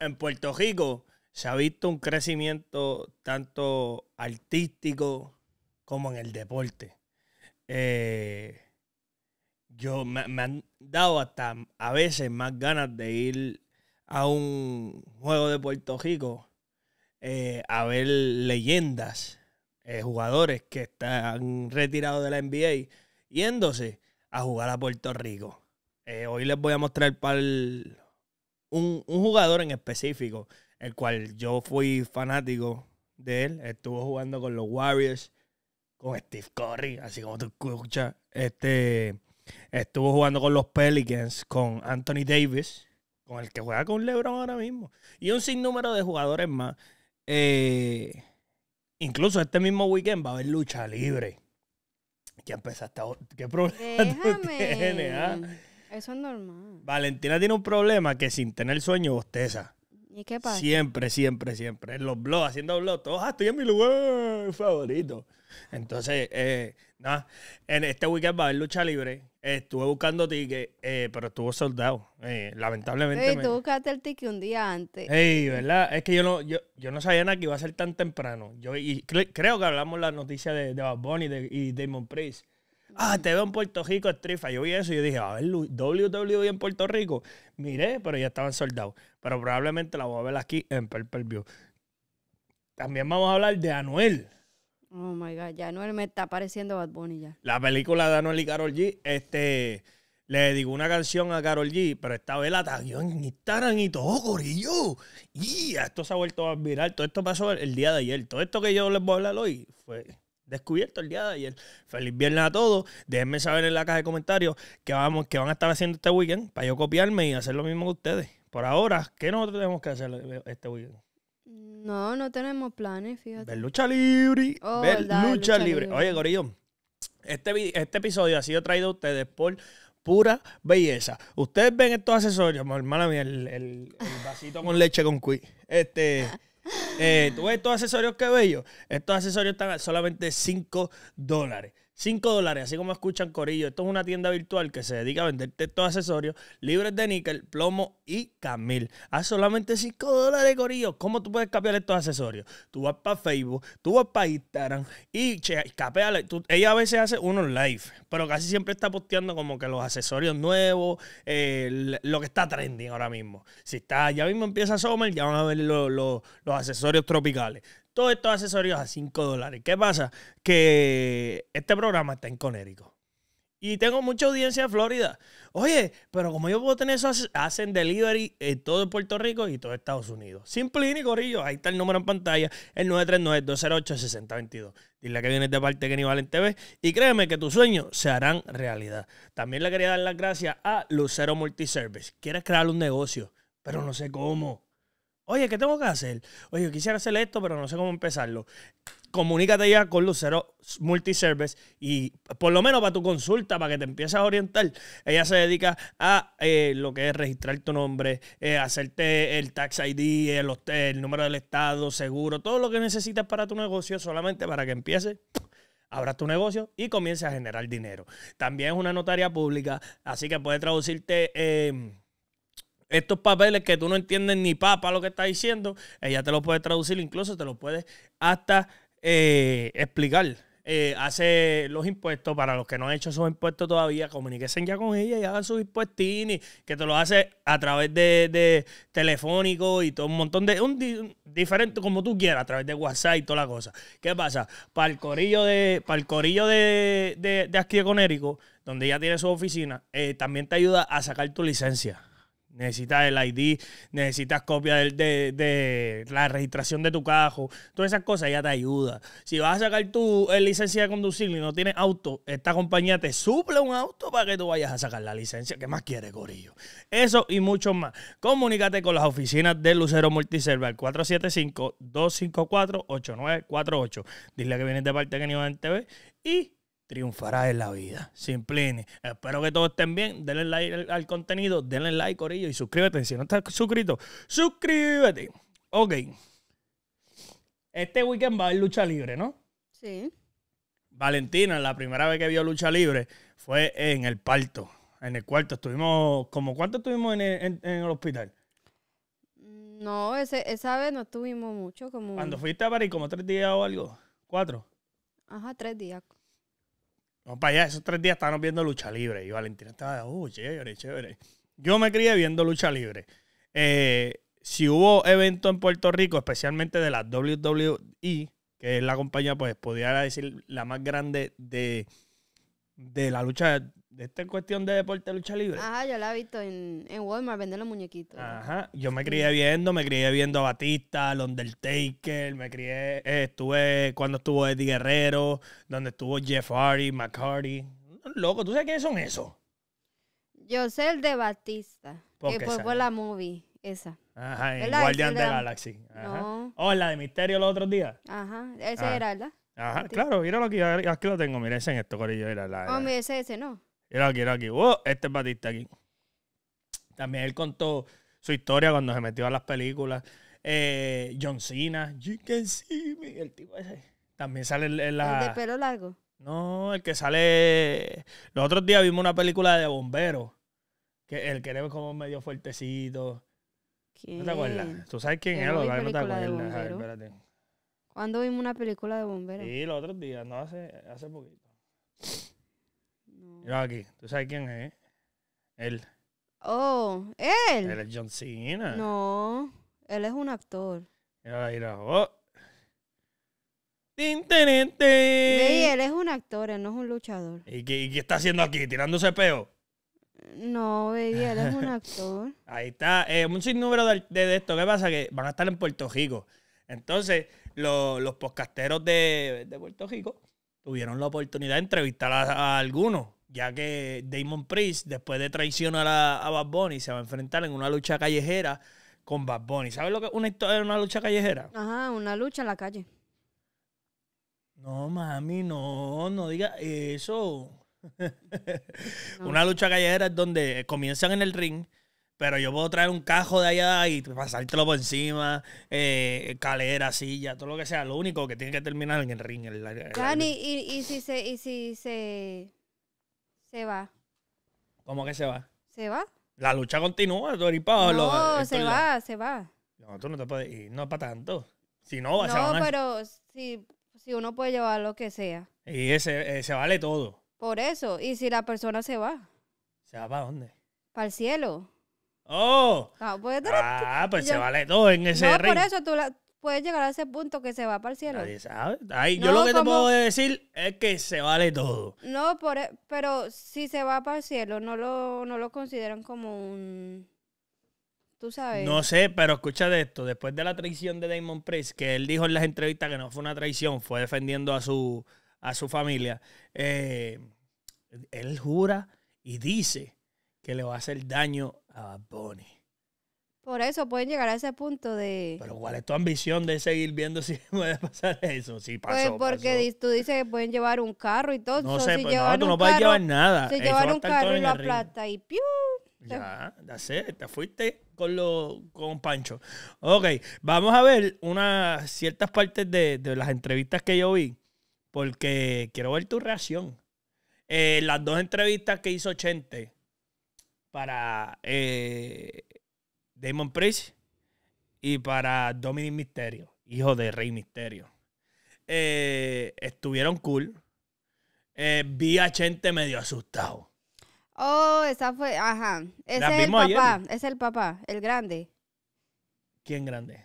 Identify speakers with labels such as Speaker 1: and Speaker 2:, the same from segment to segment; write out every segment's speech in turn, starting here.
Speaker 1: en Puerto Rico se ha visto un crecimiento tanto artístico como en el deporte. Eh, yo me, han dado hasta a veces más ganas de ir a un juego de Puerto Rico eh, a ver leyendas, eh, jugadores que están retirados de la NBA yéndose a jugar a Puerto Rico. hoy les voy a mostrar para el un, jugador en específico, el cual yo fui fanático de él. Estuvo jugando con los Warriors, con Steve Curry, así como tú escuchas. Este, estuvo jugando con los Pelicans, con Anthony Davis, con el que juega con LeBron ahora mismo. Y un sinnúmero de jugadores más. Eh, incluso este mismo weekend va a haber lucha libre. Ya empezaste a... ¿Qué problema tú tienes, ah?
Speaker 2: Eso es normal.
Speaker 1: Valentina tiene un problema que sin tener sueño bosteza. ¿Y qué pasa? Siempre, siempre, siempre. En los blogs, haciendo blogs, todos, ah, estoy en mi lugar favorito. Entonces, eh, nada, en este weekend va a haber lucha libre. estuve buscando ticket, eh, pero estuvo soldado. Eh, lamentablemente. Sí, tú
Speaker 2: buscaste el ticket un día antes. Ey,
Speaker 1: ¿verdad? Es que yo no, yo, no sabía nada que iba a ser tan temprano. Yo y creo que hablamos la noticia de, de Bad y de, y Damon Price ah, te veo en Puerto Rico, Strifa. Yo vi eso y yo dije, a ver, WWE en Puerto Rico. Miré, pero ya estaban soldados. Pero probablemente la voy a ver aquí en Purple View. También vamos a hablar de Anuel.
Speaker 2: Oh my God, ya Anuel me está pareciendo Bad Bunny ya.
Speaker 1: La película de Anuel y Carol G, este. Le digo una canción a Carol G, pero esta vez la taguió en Instagram y todo, corillo. Y esto se ha vuelto a viral. Todo esto pasó el día de ayer. Todo esto que yo les voy a hablar hoy fue descubierto el día de ayer. Feliz viernes a todos. Déjenme saber en la caja de comentarios qué, vamos, qué van a estar haciendo este weekend para yo copiarme y hacer lo mismo que ustedes. Por ahora, ¿qué nosotros tenemos que hacer eh, este weekend? No,
Speaker 2: no tenemos planes, fíjate.
Speaker 1: Ver lucha libre. Oh, lucha, libre. Oye, Gorillo, este, este episodio ha sido traído a ustedes por pura belleza. Ustedes ven estos accesorios, hermana mía, el, vasito con leche con quiz. Este. Eh, tú estos accesorios que bellos. Estos accesorios están a solamente 5 dólares. 5 dólares, así como escuchan Corillo. Esto es una tienda virtual que se dedica a venderte estos accesorios libres de níquel, plomo y camil. A solamente 5 dólares, Corillo. ¿Cómo tú puedes capear estos accesorios? Tú vas para Facebook, tú vas para Instagram y che, capeale. ella a veces hace unos live, pero casi siempre está posteando como que los accesorios nuevos, lo que está trending ahora mismo. Si está, ya mismo empieza Summer, ya van a ver los accesorios tropicales. Todos estos accesorios a 5 dólares. ¿Qué pasa? Que este programa está en Conérico. Y tengo mucha audiencia en Florida. Oye, pero como yo puedo tener eso, hacen delivery en todo Puerto Rico y todo Estados Unidos. Simple y Corillo, ahí está el número en pantalla, el 939-208-6022. Dile que vienes de parte de Kenny Valen TV y créeme que tus sueños se harán realidad. También le quería dar las gracias a Lucero Multiservice. ¿Quieres crear un negocio? pero no sé cómo. Oye, ¿qué tengo que hacer? Oye, quisiera hacer esto, pero no sé cómo empezarlo. Comunícate ya con Lucero Multiservice y por lo menos para tu consulta, para que te empieces a orientar. Ella se dedica a eh, lo que es registrar tu nombre, eh, hacerte el tax ID, el, hotel, el número del estado, seguro, todo lo que necesitas para tu negocio, solamente para que empieces abras tu negocio y comiences a generar dinero. También es una notaria pública, así que puede traducirte en em, estos papeles que tú no entiendes ni papa lo que está diciendo, ella te lo puede traducir, incluso te lo puede hasta eh, explicar. Eh, hace los impuestos, para los que no han hecho sus impuestos todavía, comuníquense ya con ella y hagan sus impuestini, que te lo hace a través de, de telefónico y todo un montón de, un, diferente como tú quieras, a través de WhatsApp y toda la cosa. ¿Qué pasa? Para el corillo de, para el de, de, de aquí de Conérico, donde ella tiene su oficina, eh, también te ayuda a sacar tu licencia. Necesitas el ID, necesitas copia de, la registración de tu cajo, todas esas cosas ya te ayuda. Si vas a sacar tu eh, licencia de conducir y no tienes auto, esta compañía te suple un auto para que tú vayas a sacar la licencia. ¿Qué más quieres, gorillo? Eso y mucho más. Comunícate con las oficinas de Lucero Multiserver al 475-254-8948. Dile que vienes de parte de Genio TV y triunfarás en la vida. Simplini. Espero que todos estén bien. Denle like al, contenido, denle like, Corillo, y suscríbete. Si no estás suscrito, suscríbete. Ok. Este weekend va a haber lucha libre, ¿no? Sí. Valentina, la primera vez que vio lucha libre fue en el parto, en el cuarto. Estuvimos, ¿como cuánto estuvimos en el, hospital?
Speaker 2: Mm, no, ese, esa vez no estuvimos mucho. Como... Cuando
Speaker 1: fuiste a París, como tres días o algo, cuatro.
Speaker 2: Ajá, tres días.
Speaker 1: Vamos para allá, esos tres días estábamos viendo lucha libre. Y Valentina estaba, ¡oh chévere, chévere. Yo me crié viendo lucha libre. Eh, si hubo evento en Puerto Rico, especialmente de la WWE, que es la compañía, pues podría decir la más grande de, de la lucha de esta cuestión de deporte lucha libre. Ajá,
Speaker 2: yo la he visto en, Walmart vender los muñequitos.
Speaker 1: Ajá, yo me crié viendo, me crié viendo a Batista, al Undertaker, me crié, eh, estuve cuando estuvo Eddie Guerrero, donde estuvo Jeff Hardy, McCarty. Loco, ¿tú sabes quiénes son esos?
Speaker 2: Yo sé el de Batista, que fue por la movie esa.
Speaker 1: Ajá, en Guardian de Galaxy. Ajá. Oh, en la de Misterio los otros días.
Speaker 2: Ajá, ese ah. era, ¿verdad?
Speaker 1: Ajá, claro, mira lo que aquí lo tengo, mira ese en esto, Corillo, era la. Oh,
Speaker 2: mira, ese, ese no.
Speaker 1: Era aquí, era aquí. Uh, este es Batista aquí. También él contó su historia cuando se metió a las películas. Eh, John Cena, También sale en ¿El de pelo largo? No, el que sale. Los otros días vimos una película de bomberos. Que el que era como medio fuertecito. ¿Quién? ¿No te acuerdas? ¿Tú sabes quién es? te acuerdas.
Speaker 2: ¿Cuándo vimos una película de bomberos?
Speaker 1: Sí, los otros días, no hace, hace poquito. Mira aquí, ¿tú sabes quién es? Él. Oh, él. Él es John Cena.
Speaker 2: No, él es un actor.
Speaker 1: Mira, mira, oh.
Speaker 2: Sí, él es un actor, él no es un luchador.
Speaker 1: ¿Y qué, está haciendo aquí? ¿Tirándose peo?
Speaker 2: No, baby, él es un actor.
Speaker 1: Ahí está. Eh, un sinnúmero de, esto. ¿Qué pasa? Que van a estar en Puerto Rico. Entonces, los podcasteros de, de Puerto Rico tuvieron la oportunidad de entrevistar a, algunos, ya que Damon Priest, después de traicionar a, Bad Bunny, se va a enfrentar en una lucha callejera con Bad Bunny. ¿Sabes lo que es una, historia, eh, una lucha callejera?
Speaker 2: Ajá, una lucha en la calle.
Speaker 1: No, mami, no, no diga eso. Una lucha callejera es donde comienzan en el ring, pero yo puedo traer un cajo de allá y pasártelo por encima, eh, calera, silla, todo lo que sea. Lo único que tiene que terminar en el ring. El,
Speaker 2: y, si se, y si se, va?
Speaker 1: ¿Cómo que se va? ¿Se va? La lucha continúa, Tori No, eh, se va, se va. No, tú no te puedes ir, no para tanto. Si no, va, a No,
Speaker 2: pero si, uno puede llevar lo que sea.
Speaker 1: Y ese, eh, se vale todo.
Speaker 2: Por eso, y si la persona se va.
Speaker 1: ¿Se va para dónde?
Speaker 2: Para el cielo.
Speaker 1: Oh.
Speaker 2: Ah, pues, ah, pues se vale
Speaker 1: todo en ese no, por
Speaker 2: eso tú puedes llegar a ese punto que se va para el cielo.
Speaker 1: yo lo que te puedo decir es que se vale todo.
Speaker 2: No, e, pero si se va para el cielo, no lo, no lo consideran como un... Tú sabes. No
Speaker 1: sé, pero escucha de esto. Después de la traición de Damon Press, que él dijo en las entrevistas que no fue una traición, fue defendiendo a su, a su familia, eh, él jura y dice que le va a hacer daño a Bad
Speaker 2: Por eso pueden llegar a ese punto de.
Speaker 1: Pero ¿cuál es tu ambición de seguir viendo si puede pasar eso? Si pasó, pues porque
Speaker 2: tú dices que pueden llevar un carro y todo. No sé, si pues, no, tú no puedes llevar nada. Se llevaron un carro y la plata y ¡piu! Ya,
Speaker 1: ya sé, te fuiste con lo, con Pancho. Ok, vamos a ver unas ciertas partes de, las entrevistas que yo vi, porque quiero ver tu reacción. Eh, las dos entrevistas que hizo Chente, para eh, Damon Priest y para Dominic Mysterio, hijo de Rey Mysterio. Eh, estuvieron cool. Eh, vi a gente medio asustado.
Speaker 2: Oh, esa fue, ajá. Ese es el papá, es el papá, el grande.
Speaker 1: ¿Quién grande?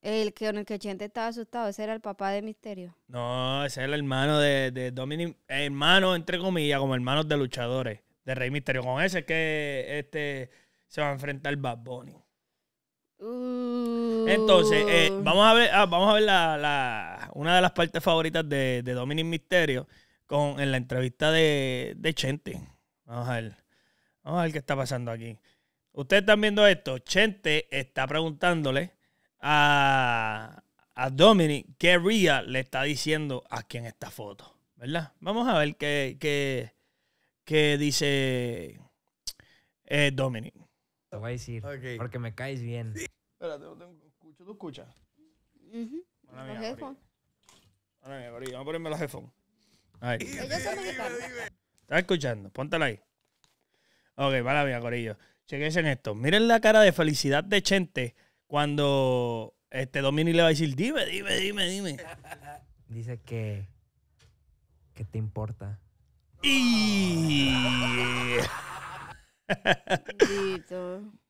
Speaker 2: El que con el que Chente estaba asustado, ese era el papá de Misterio.
Speaker 1: No, ese era el hermano de, de Dominic, hermano entre comillas, como hermanos de luchadores de Rey Misterio. Con ese que este, se va a enfrentar Bad Bunny. Uh. Entonces, eh, vamos a ver, ah, vamos a ver una de las partes favoritas de, de Dominic Misterio con, en la entrevista de, de Chente. Vamos a ver. qué está pasando aquí. Ustedes están viendo esto. Chente está preguntándole a, a Dominic qué Ria le está diciendo aquí en esta foto. ¿Verdad? Vamos a ver qué, qué, que dice eh, Dominic. Te voy a decir, porque me caes bien. tengo Espérate, escucho, tú escuchas. Uh -huh. Ahora vamos a ponerme los headphones. Ahí. ¿Estás escuchando? Póntela ahí. Ok, vale, mía, Corillo. Chequense en esto. Miren la cara de felicidad de Chente cuando este Dominic le va a decir, dime, dime, dime, dime. Dice que, que te importa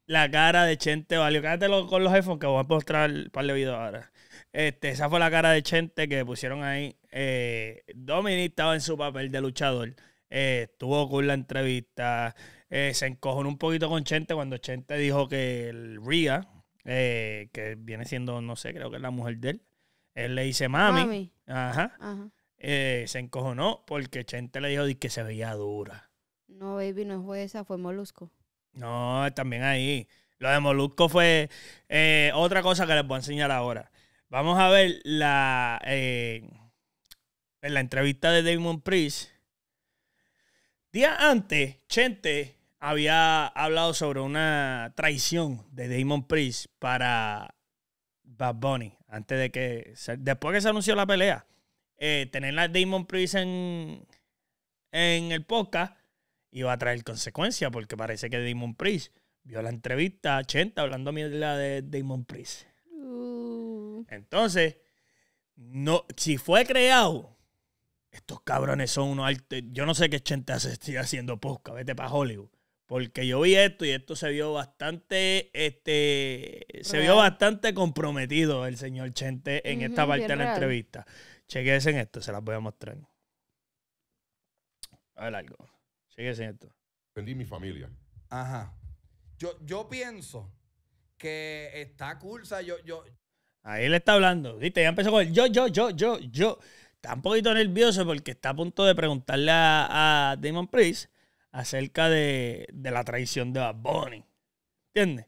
Speaker 1: la cara de Chente valió. Cállate con los iPhones que voy a mostrar un par de videos ahora. Este, esa fue la cara de Chente que pusieron ahí. Eh, Dominic estaba en su papel de luchador. Eh, estuvo con la entrevista. Eh, se encojó un poquito con Chente cuando Chente dijo que el Ria, eh, que viene siendo, no sé, creo que es la mujer de él, él le dice mami. Ajá. Eh, se encojonó porque Chente le dijo que se veía dura.
Speaker 2: No, baby, no fue esa, fue Molusco.
Speaker 1: No, también ahí. Lo de Molusco fue eh, otra cosa que les voy a enseñar ahora. Vamos a ver la, eh, en la entrevista de Damon Priest. Días antes, Chente había hablado sobre una traición de Damon Priest para Bad Bunny. Antes de que. Después que se anunció la pelea. Eh, tener la Damon Priest en, en el podcast iba a traer consecuencias, porque parece que Damon Priest vio la entrevista a Chente hablando la de Damon Priest. Uh. Entonces, no, si fue creado, estos cabrones son unos altos. Yo no sé qué Chente se haciendo podcast, vete para Hollywood. Porque yo vi esto y esto se vio bastante, este, se vio bastante comprometido el señor Chente en esta parte de la entrevista. Chequense en esto, se las voy a mostrar. A ver algo. Chequense en esto. Vendí mi familia. Ajá. Yo, yo pienso que está cursa. yo, yo... Ahí le está hablando, viste, ya empezó con el yo, yo, yo, yo, yo. Está un poquito nervioso porque está a punto de preguntarle a, Damon Priest acerca de, la traición de Bad Bunny. ¿Entiendes?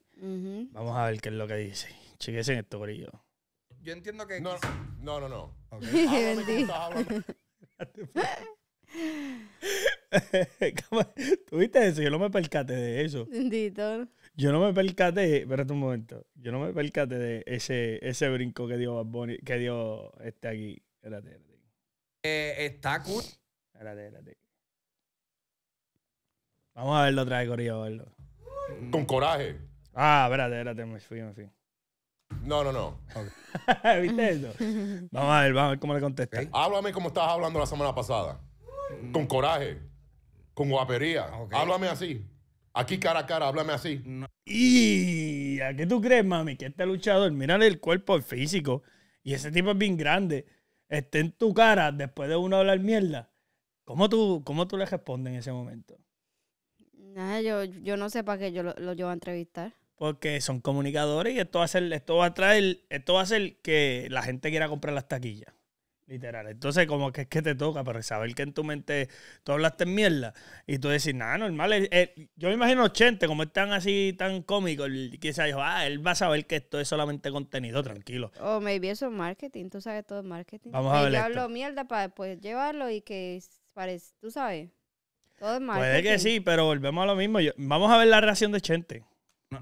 Speaker 1: Vamos a ver qué es lo que dice. Chequense en esto, yo yo entiendo que. No, no, no. no. Okay. Háblame, ah, eso? Yo no me percaté de eso.
Speaker 2: Bendito.
Speaker 1: Yo no me percaté, espérate un momento. Yo no me percaté de ese, ese brinco que dio que dio este aquí. Espérate, espérate. Eh, está cool. Espérate, espérate. Vamos a verlo otra vez, Corillo, a verlo. Con coraje. Ah, espérate, espérate, me fui, me fui. No, no, no. Vamos a ver, vamos a ver cómo le contesté. Háblame como estabas hablando la semana pasada. Con coraje. Con guapería. Háblame así. Aquí cara a cara, háblame así. ¿Y a qué tú crees, mami? Que este luchador, mírale el cuerpo, físico. Y ese tipo es bien grande. esté en tu cara después de uno hablar mierda. ¿Cómo tú, cómo tú le respondes en ese momento?
Speaker 2: yo, yo no sé para qué yo lo llevo a entrevistar
Speaker 1: porque son comunicadores y esto va a esto va a traer, esto va a hacer que la gente quiera comprar las taquillas. Literal. Entonces, como que es que te toca, pero saber que en tu mente tú hablaste en mierda y tú decís, nada, normal. Eh, eh, yo me imagino Chente, como es tan así, tan cómico, quizás dijo, ah, él va a saber que esto es solamente contenido, tranquilo.
Speaker 2: O me maybe eso es marketing, tú sabes todo es marketing. Vamos a ver. Yo hablo mierda para después llevarlo y que parece, tú sabes, todo es marketing. Puede que sí,
Speaker 1: pero volvemos a lo mismo. vamos a ver la reacción de Chente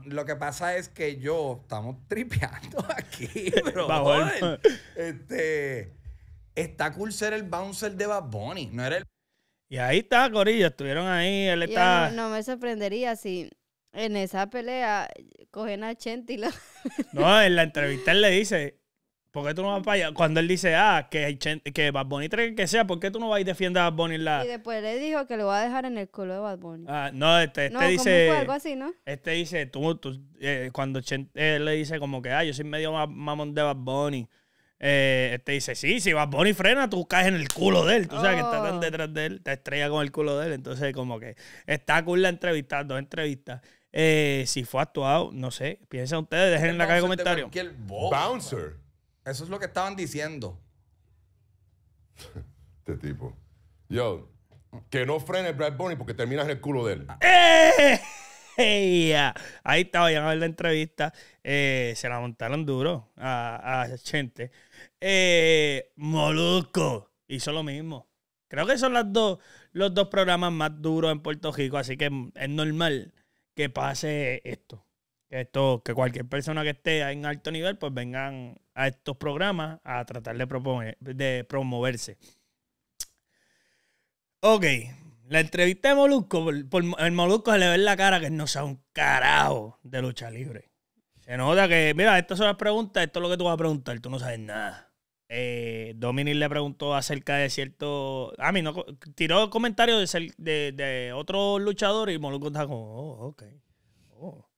Speaker 1: lo que pasa es que yo estamos tripeando aquí, bro. este, está cool ser el bouncer de Bad Bunny, no era Y ahí está, gorilla, estuvieron ahí, él está. No,
Speaker 2: me sorprendería si en esa pelea cogen a Chente
Speaker 1: no, en la entrevista él le dice, ¿Por qué tú no vas para allá? Cuando él dice, ah, que, que Bad Bunny trae que sea, ¿por qué tú no vas y defiendes a Bad Bunny la...? Y
Speaker 2: después le dijo que lo va a dejar en el culo de Bad Bunny.
Speaker 1: Ah, no, este, este dice... Este dice, tú, tú eh, cuando él le dice como que, ah, yo soy medio mamón de Bad Bunny. Eh, este dice, sí, si Bad Bunny frena, tú caes en el culo de él. Tú sabes que está Tan oh. detrás de él, te estrella con el culo de él. Entonces, como que está cool la entrevista, dos entrevistas. Eh, si fue actuado, no sé. Piensen ustedes, dejen en la caja de comentarios. Bouncer. Eso es lo que estaban diciendo. este tipo. Yo, que no frene Brad Bunny porque terminas el culo de él. Ahí estaba ya a ver la entrevista. Eh, se la montaron duro a, a gente. Eh, hizo lo mismo. Creo que son las dos, los dos programas más duros en Puerto Rico, así que es normal que pase esto esto, que cualquier persona que esté en alto nivel, pues vengan a estos programas a tratar de, proponer, de promoverse. Ok, la entrevista de Molusco, el Molusco se le ve en la cara que no sea un carajo de lucha libre. Se nota que, mira, estas son las preguntas, esto es lo que tú vas a preguntar, tú no sabes nada. Eh, Dominic le preguntó acerca de cierto. Ah, a mí no tiró comentarios de, de, otro luchador y Molusco está como, oh, ok. Oh.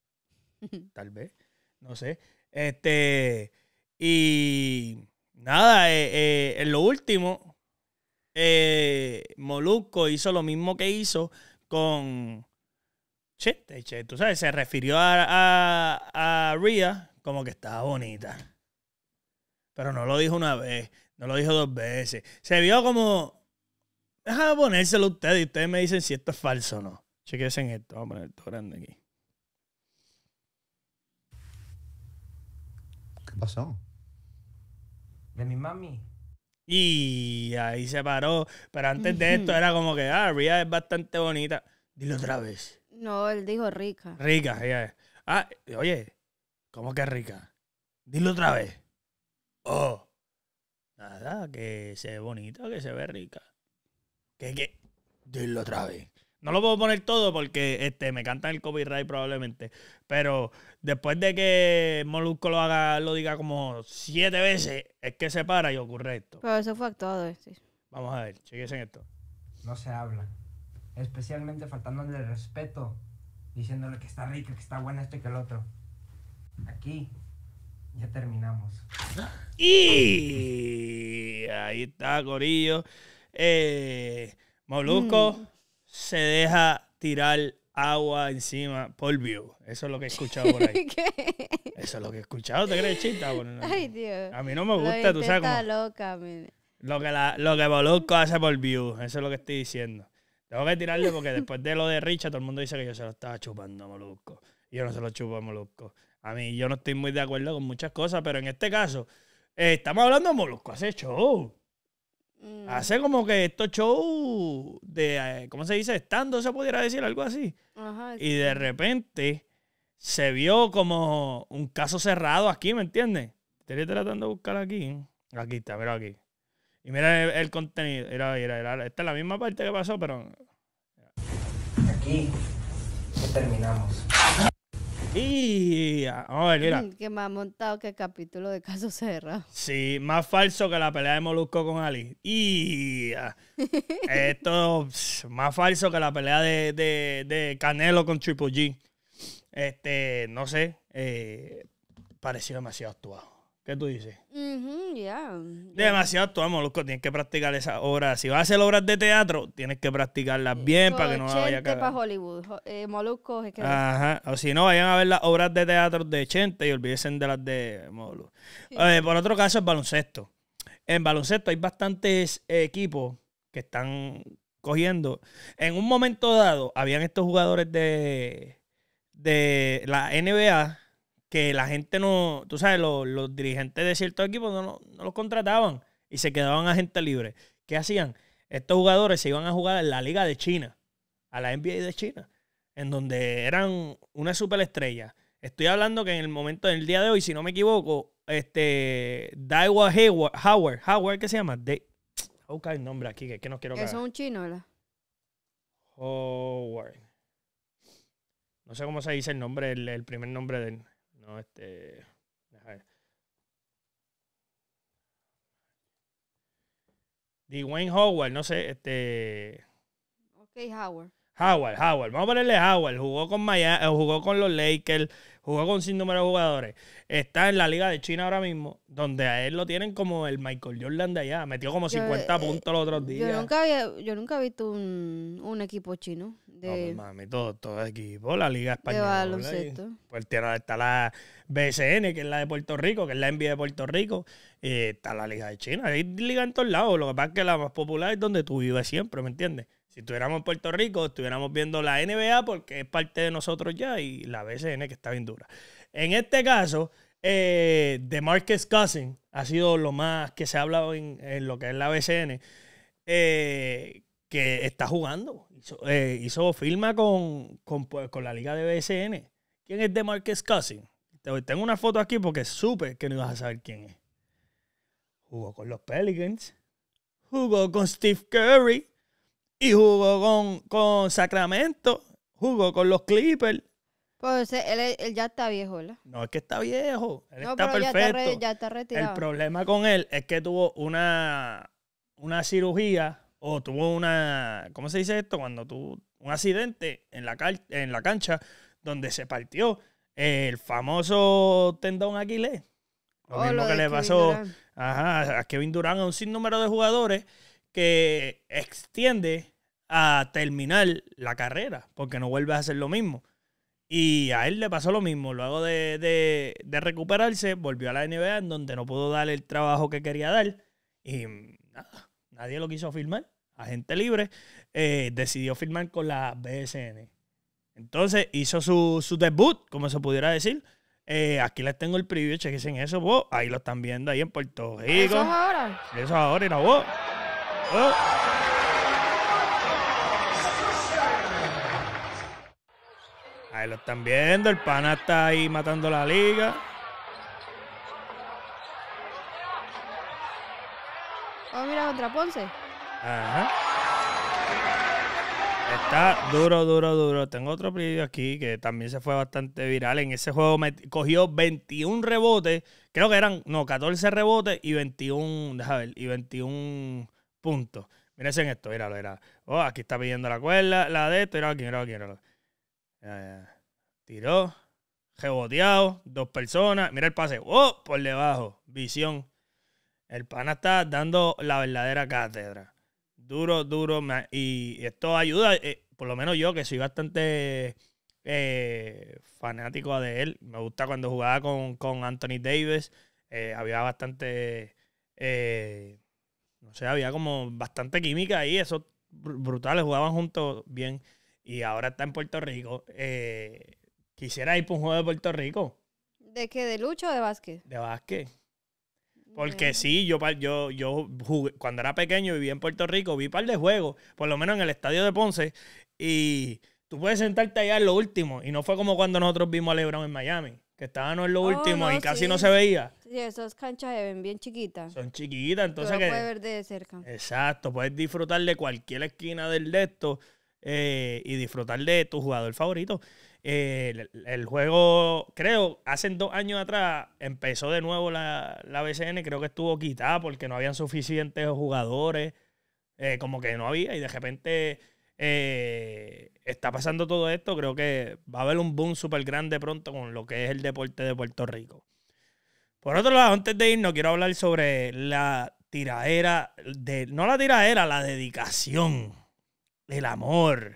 Speaker 1: tal vez, no sé. Este, y nada, eh, eh, en lo último, Moluco eh, Molusco hizo lo mismo que hizo con Che, che tú sabes, se refirió a, a, Ria como que estaba bonita. Pero no lo dijo una vez, no lo dijo dos veces. Se vio como, déjame ponérselo a ustedes y ustedes me dicen si esto es falso o no. Chequense esto, vamos a poner esto grande aquí. pasó? De mi mami. Y ahí se paró. Pero antes de esto era como que, ah, Ria es bastante bonita. Dilo otra vez.
Speaker 2: No, él dijo rica.
Speaker 1: Rica, ella Ah, oye, ¿cómo que rica? Dilo otra vez. Oh. Nada, que se ve bonita, que se ve rica. Que, que. Dilo otra vez. No lo puedo poner todo porque este, me cantan el copyright probablemente. Pero después de que Molusco lo haga, lo diga como siete veces, es que se para y ocurre esto.
Speaker 2: Pero eso fue actuado. Eh, sí.
Speaker 1: Vamos a ver, en esto. No se habla. Especialmente faltándole el respeto, diciéndole que está rico, que está buena esto y que el otro. Aquí ya terminamos. Y ahí está, Gorillo. Eh, Molusco. Mm se deja tirar agua encima por view. Eso es lo que he escuchado por ahí. Eso es lo que he escuchado. ¿Te crees chita? Ay,
Speaker 2: A mí no me gusta, tú sabes Lo
Speaker 1: que, la, lo que Molusco hace por view. Eso es lo que estoy diciendo. Tengo que tirarle porque después de lo de Richa, todo el mundo dice que yo se lo estaba chupando a Molusco. Yo no se lo chupo a Molusco. A mí yo no estoy muy de acuerdo con muchas cosas, pero en este caso, eh, estamos hablando de Molusco hace show. Mm. Hace como que estos shows de, eh, ¿cómo se dice? Estando, se pudiera decir algo así. Y de repente se vio como un caso cerrado aquí, ¿me entiendes? Estoy tratando de buscar aquí. ¿eh? Aquí está, mira aquí. Y mira el, contenido. era esta es la misma parte que pasó, pero... Aquí terminamos a ver,
Speaker 2: Que me ha montado que el capítulo de caso cerrado.
Speaker 1: Sí, más falso que la pelea de Molusco con Ali. Y esto más falso que la pelea de, Canelo con Triple G. Este, no sé, eh, pareció demasiado actuado. ¿Qué tú dices? Demasiado actuamos, loco. Tienes que practicar esas obras. Si vas a hacer obras de teatro, tienes que practicarlas bien para que no vaya a para
Speaker 2: Hollywood. Eh, Molusco es que... Ajá.
Speaker 1: O si no, vayan a ver las obras de teatro de Chente y olvídense de las de Molusco. por otro caso, el baloncesto. En baloncesto hay bastantes equipos que están cogiendo. En un momento dado, habían estos jugadores de, de la NBA que la gente no, tú sabes, los, dirigentes de ciertos equipos no, no, los contrataban y se quedaban a gente libre. ¿Qué hacían? Estos jugadores se iban a jugar en la liga de China, a la NBA de China, en donde eran una superestrella. Estoy hablando que en el momento, del día de hoy, si no me equivoco, este, Daiwa Hayward, Howard, Howard, ¿qué se llama? De, buscar el nombre aquí, que, que no quiero Eso es un chino, ¿verdad? Howard. No sé cómo se dice el nombre, el, primer nombre de no, este. Dwayne Howard, no sé, este.
Speaker 2: Ok, Howard.
Speaker 1: Howard, Howard, vamos a ponerle Howard, jugó con eh, jugó con los Lakers, jugó con sin número de jugadores. Está en la Liga de China ahora mismo, donde a él lo tienen como el Michael Jordan de allá. Metió como 50 eh, puntos los otros días. Yo nunca
Speaker 2: había, yo nunca he visto un, equipo chino. De, no, mami,
Speaker 1: todo, todo equipo, la Liga Española. De pues tiene, está la BSN que es la de Puerto Rico, que es la NBA de Puerto Rico. está la Liga de China. Hay liga en todos lados. Lo que pasa es que la más popular es donde tú vives siempre, ¿me entiendes? Si estuviéramos en Puerto Rico, estuviéramos viendo la NBA porque es parte de nosotros ya y la BCN que está bien dura. En este caso, eh, de ha sido lo más que se ha hablado en, lo que es la BCN, eh, que está jugando. Hizo, eh, firma con, pues, con, la liga de BSN. ¿Quién es de Marcus Tengo una foto aquí porque supe que no ibas a saber quién es. Jugó con los Pelicans. Jugó con Steve Curry. Y jugó con, con Sacramento, jugó con los Clippers.
Speaker 2: Pues él, ya está viejo, ¿verdad?
Speaker 1: No, es que está viejo. Él está perfecto. El problema con él es que tuvo una, una cirugía o tuvo una. ¿Cómo se dice esto? Cuando tuvo un accidente en la, en la cancha donde se partió el famoso tendón Aquiles. Lo oh, mismo que le pasó a Kevin Durant a un sinnúmero de jugadores que extiende a terminar la carrera, porque no vuelve a hacer lo mismo. Y a él le pasó lo mismo. Luego de, de, recuperarse, volvió a la NBA, en donde no pudo dar el trabajo que quería dar. Y nada, nadie lo quiso firmar. Agente libre eh, decidió firmar con la BSN. Entonces hizo su, debut, como se pudiera decir. Eh, aquí les tengo el preview, chequen eso, vos. Ahí lo están viendo ahí en Puerto Rico. Eso es ahora. Eso ahora, y no vos. Ah. Ahí lo están viendo, el pana está ahí matando la liga.
Speaker 2: Oh, mira, otra Ponce.
Speaker 1: Ajá. Está duro, duro, duro. Tengo otro video aquí que también se fue bastante viral. En ese juego cogió 21 rebotes. Creo que eran, no, 14 rebotes y 21, déjame ver, y 21 Punto. en esto, míralo, era. Oh, aquí está pidiendo la cuerda, la de esto, míralo aquí, míralo tiró, reboteado, dos personas. Mira el pase, oh, por debajo, visión. El pana está dando la verdadera cátedra. Duro, duro. Y esto ayuda, eh, por lo menos yo, que soy bastante eh, fanático de él. Me gusta cuando jugaba con, con Anthony Davis. Eh, había bastante sea, había como bastante química ahí, esos brutales, jugaban juntos bien. Y ahora está en Puerto Rico. Eh, quisiera ir para un juego de Puerto Rico.
Speaker 2: ¿De qué? ¿De lucha o de básquet?
Speaker 1: De básquet. Porque sí, yo, yo, yo cuando era pequeño vivía en Puerto Rico, vi un par de juegos, por lo menos en el estadio de Ponce, y tú puedes sentarte allá en lo último. Y no fue como cuando nosotros vimos a LeBron en Miami que estaban en lo oh, último y casi no se veía.
Speaker 2: Sí, esas canchas deben, bien chiquitas.
Speaker 1: Son chiquitas, entonces que... puedes ver
Speaker 2: de cerca.
Speaker 1: Exacto, puedes disfrutar de cualquier esquina del de eh, y disfrutar de tu jugador favorito. el, juego, creo, hace dos años atrás empezó de nuevo la, BCN, creo que estuvo quitada porque no habían suficientes jugadores, eh, como que no había y de repente eh, está pasando todo esto, creo que va a haber un boom súper grande pronto con lo que es el deporte de Puerto Rico. Por otro lado, antes de irnos, quiero hablar sobre la tiradera de, no la tiradera la dedicación, el amor.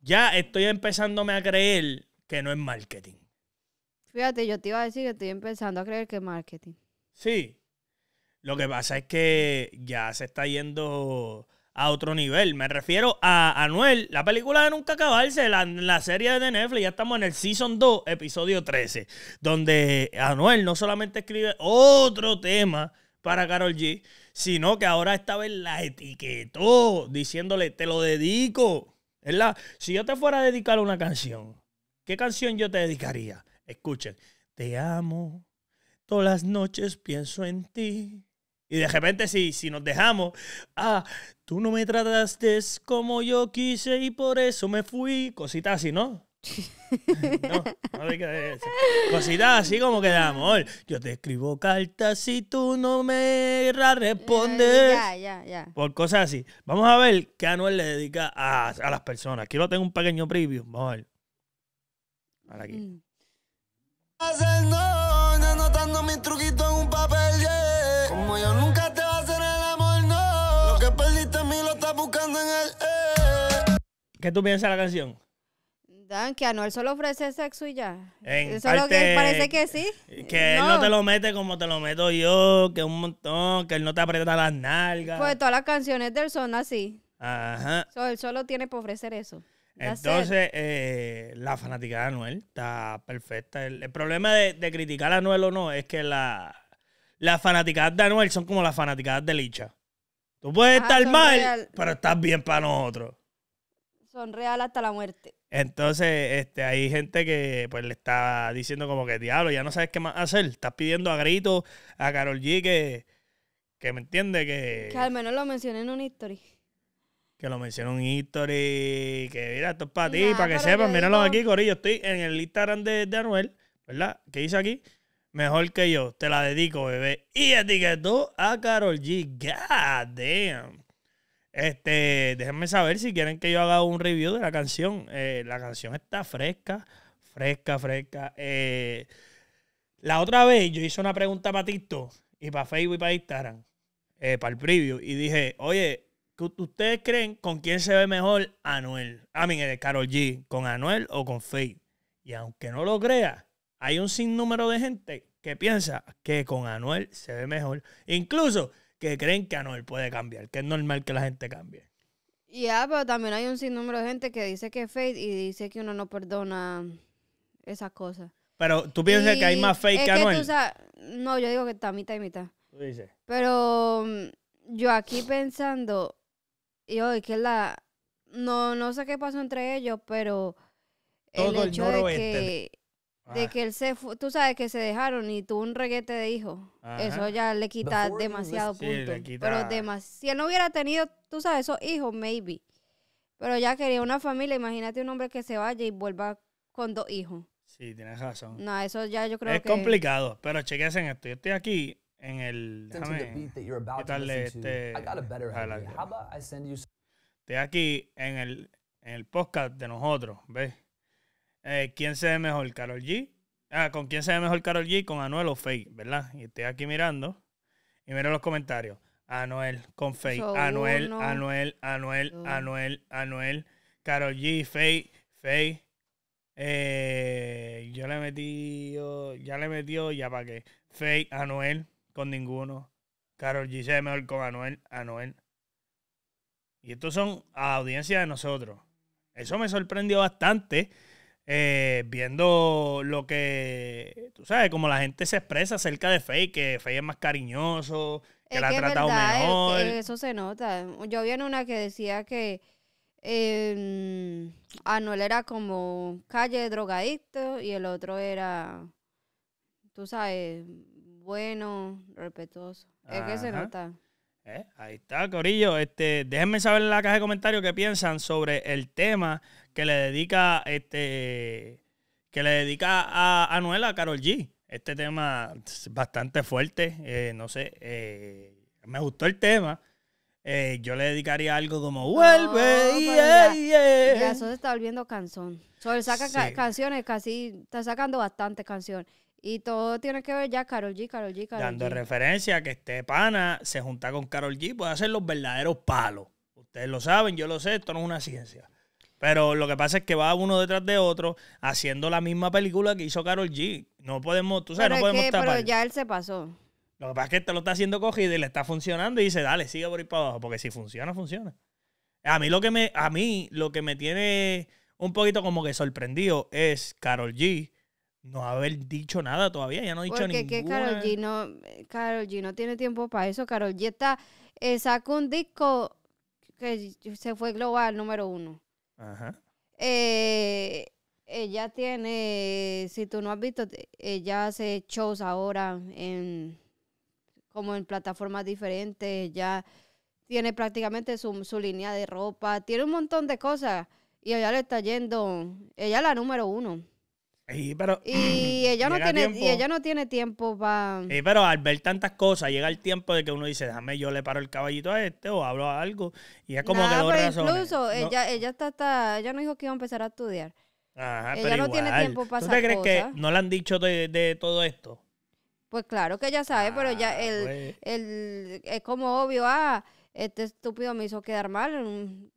Speaker 1: Ya estoy empezándome a creer que no es marketing.
Speaker 2: Fíjate, yo te iba a decir que estoy empezando a creer que es marketing.
Speaker 1: Sí. Lo que pasa es que ya se está yendo a otro nivel. Me refiero a Anuel, la película de nunca acabarse, la, la, serie de Netflix, ya estamos en el Season 2, episodio 13, donde Anuel no solamente escribe otro tema para Carol G, sino que ahora esta vez la etiquetó diciéndole, te lo dedico. ¿Verdad? Si yo te fuera a dedicar una canción, ¿qué canción yo te dedicaría? Escuchen, te amo, todas las noches pienso en ti. Y de repente, si, si nos dejamos, ah, tú no me trataste como yo quise y por eso me fui. Cositas así, ¿no? no, no hay que Cositas así como que amor. Yo te escribo cartas y tú no me respondes. Eh, ya, ya, ya. Por cosas así. Vamos a ver qué Anuel le dedica a, las personas. Aquí lo tengo un pequeño preview. Vamos a ver. aquí. Mm yo nunca te va a hacer el amor, no. Lo que perdiste en mí lo estás buscando en el eh. ¿Qué tú piensas de la canción?
Speaker 2: Dan, que Anuel solo ofrece sexo y ya.
Speaker 1: Eso que parece que
Speaker 2: sí. Que él no te
Speaker 1: lo mete como te lo meto yo, que un montón, que él no te aprieta las nalgas. Pues
Speaker 2: todas las canciones del son así.
Speaker 1: Ajá.
Speaker 2: él solo tiene por ofrecer eso. Entonces,
Speaker 1: eh, la fanática de Anuel está perfecta. El, problema de, de, criticar a Anuel o no es que la, las fanaticadas de Anuel son como las fanaticadas de Licha. Tú puedes estar mal, pero estás bien para nosotros.
Speaker 2: Son real hasta la muerte.
Speaker 1: Entonces, este, hay gente que pues le está diciendo como que diablo, ya no sabes qué más hacer. Estás pidiendo a gritos a Carol G que, que me entiende que. Que
Speaker 2: al menos lo mencionen en un history.
Speaker 1: Que lo mencionen en un history. Que mira, esto es para ti, para que sepas. Míralo aquí, Corillo. Estoy en el Instagram de, de Anuel, ¿verdad? ¿Qué dice aquí? mejor que yo. Te la dedico, bebé. Y etiquetó a Carol G. God damn. Este, déjenme saber si quieren que yo haga un review de la canción. Eh, la canción está fresca, fresca, fresca. Eh, la otra vez yo hice una pregunta para TikTok y para Facebook y para Instagram, eh, para el preview, y dije, oye, ¿ustedes creen con quién se ve mejor Anuel? A mí, Carol G, ¿con Anuel o con Faith? Y aunque no lo crea, hay un sinnúmero de gente que piensa que con Anuel se ve mejor. Incluso que creen que Anuel puede cambiar, que es normal que la gente cambie.
Speaker 2: Ya, ah, pero también hay un sinnúmero de gente que dice que es fake y dice que uno no perdona esas cosas.
Speaker 1: Pero tú piensas que hay más fake que Anuel.
Speaker 2: no, yo digo que está mitad y mitad. ¿Tú Pero mm, yo aquí pensando, y hoy que la. No, no sé qué pasó entre ellos, pero. Todo el, hecho de ah. que él se fue, tú sabes que se dejaron y tuvo un reguete de hijos. Eso ya le quita demasiado punto. Pero si él no hubiera tenido, tú sabes, esos hijos, maybe. Pero ya quería una familia, imagínate un hombre que se vaya y vuelva con dos hijos.
Speaker 1: Sí, tienes razón. No,
Speaker 2: eso ya yo creo es que... Es
Speaker 1: complicado, pero chequense en esto. Yo estoy aquí en el... Déjame este... Estoy aquí en el, en el podcast de nosotros, ¿ves? Eh, ¿Quién se ve mejor, Carol G? Ah, ¿con quién se ve mejor Carol G? Con Anuel o Faye? ¿verdad? Y estoy aquí mirando y miro los comentarios. Anuel con Fake, Anuel, Anuel, Anuel, Anuel, Anuel, Carol G, ¿Faye? ¿Faye? Eh, yo le metí, metido... ya le metió, ya para qué. Faye, Anuel, con ninguno. Carol G se ve mejor con Anuel, Anuel. Y estos son audiencias de nosotros. Eso me sorprendió bastante. Eh, viendo lo que, tú sabes, como la gente se expresa acerca de Faye, que Faye es más cariñoso, que la ha tratado mejor. eso
Speaker 2: se nota. Yo vi en una que decía que em, Anuel era como calle drogadicto y el otro era, tú sabes, bueno, respetuoso. Es que se nota. Eh,
Speaker 1: ahí está, Corillo. Este, déjenme saber en la caja de comentarios qué piensan sobre el tema que le dedica este que le dedica a Anuela a Carol G. Este tema es bastante fuerte. Eh, no sé. Eh, me gustó el tema. yo le dedicaría algo como vuelve. Pues y eso se
Speaker 2: está volviendo canción. Sobre saca canciones, casi está sacando bastantes canciones. Y todo tiene que ver ya Carol G, Carol G, Carol G. Dando
Speaker 1: referencia a que este pana se junta con Carol G, puede hacer los verdaderos palos. Ustedes lo saben, yo lo sé, esto no es una ciencia. Pero lo que pasa es que va uno detrás de otro haciendo la misma película que hizo Carol G. No podemos, tú sabes, no podemos tapar. Pero
Speaker 2: ya él se pasó.
Speaker 1: Lo que pasa es que te este lo está haciendo cogido y le está funcionando y dice, dale, sigue por ir para abajo, porque si funciona, funciona. A mí lo que me, a mí lo que me tiene un poquito como que sorprendido es Carol G no haber dicho nada todavía, ya no ha dicho ninguna. Porque
Speaker 2: Carol G, no, no tiene tiempo para eso. Carol G está, eh, un disco que se fue global número uno. Ajá. Eh, ella tiene, si tú no has visto, ella hace shows ahora en como en plataformas diferentes, ya tiene prácticamente su, su línea de ropa, tiene un montón de cosas y ella le está yendo, ella es la número uno pero, y, ella no tiene, tiempo. y ella no tiene tiempo para...
Speaker 1: pero al ver tantas cosas, llega el tiempo de que uno dice, déjame, yo le paro el caballito a este o hablo algo. Y es como que dos pues, Incluso ella,
Speaker 2: ella, está, ella no dijo que iba a empezar a estudiar.
Speaker 1: Ajá, ella no tiene tiempo para ¿Tú te crees que no le han dicho de, de, todo esto?
Speaker 2: Pues claro que ella sabe, pero ya ah, el, pues. el, es como obvio, ah, este estúpido me hizo quedar mal,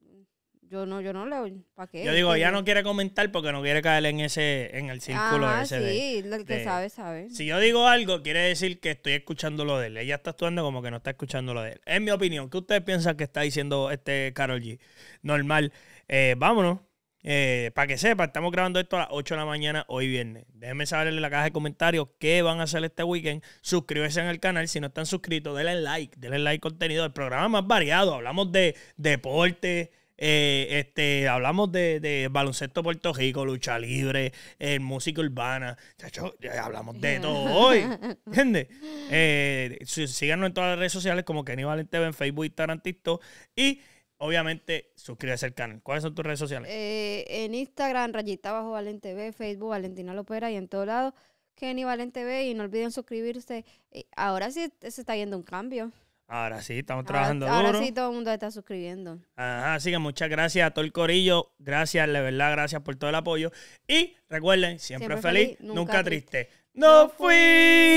Speaker 2: yo no, yo no ¿Para qué? Yo digo, ella no
Speaker 1: quiere comentar porque no quiere caer en ese, en el círculo Sí, que sabe, sabe. Si yo digo algo, quiere decir que estoy escuchando lo de él. Ella está actuando como que no está escuchando lo de él. En mi opinión, ¿qué ustedes piensan que está diciendo este Carol G? Normal. Eh, vámonos. Eh, para que sepa, estamos grabando esto a las 8 de la mañana hoy viernes. Déjenme saber en la caja de comentarios qué van a hacer este weekend. en al canal si no están suscritos. Denle like, denle like contenido. El programa más variado. Hablamos de deporte. Eh, este, hablamos de, baloncesto Puerto Rico, lucha libre, eh, música urbana. Chacho, hablamos de todo hoy. ¿Entiendes? Eh, síganos en todas las redes sociales como Kenny Valente en Facebook, Instagram, TikTok. Y obviamente suscríbase al canal. ¿Cuáles son tus redes sociales?
Speaker 2: en Instagram, Rayita Bajo Valente Facebook, Valentina Lopera y en todos lados. Kenny Valente Y no olviden suscribirse. Ahora sí se está yendo un cambio.
Speaker 1: Ahora sí, estamos trabajando ahora, duro. sí
Speaker 2: todo el mundo está suscribiendo.
Speaker 1: Ajá, así que muchas gracias a todo el corillo. Gracias, de verdad, gracias por todo el apoyo. Y recuerden, siempre, feliz, nunca, triste. triste. ¡Nos fuimos!